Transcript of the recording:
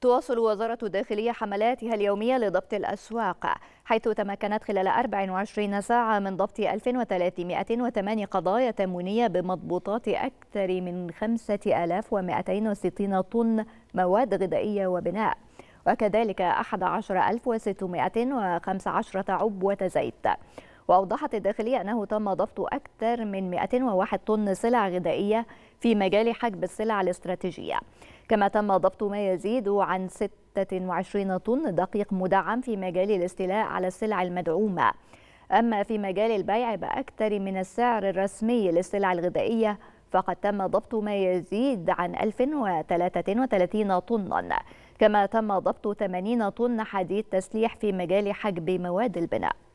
تواصل وزارة الداخلية حملاتها اليومية لضبط الأسواق حيث تمكنت خلال 24 ساعة من ضبط 1308 قضايا تموينية بمضبوطات أكثر من 5260 طن مواد غذائية وبناء وكذلك 11615 عبوة زيت وأوضحت الداخلية أنه تم ضبط أكثر من 201 طن سلع غذائية في مجال حجب السلع الاستراتيجية كما تم ضبط ما يزيد عن 26 طن دقيق مدعم في مجال الاستيلاء على السلع المدعومة أما في مجال البيع بأكثر من السعر الرسمي للسلع الغذائية فقد تم ضبط ما يزيد عن 1033 طنا كما تم ضبط 80 طن حديد تسليح في مجال حجب مواد البناء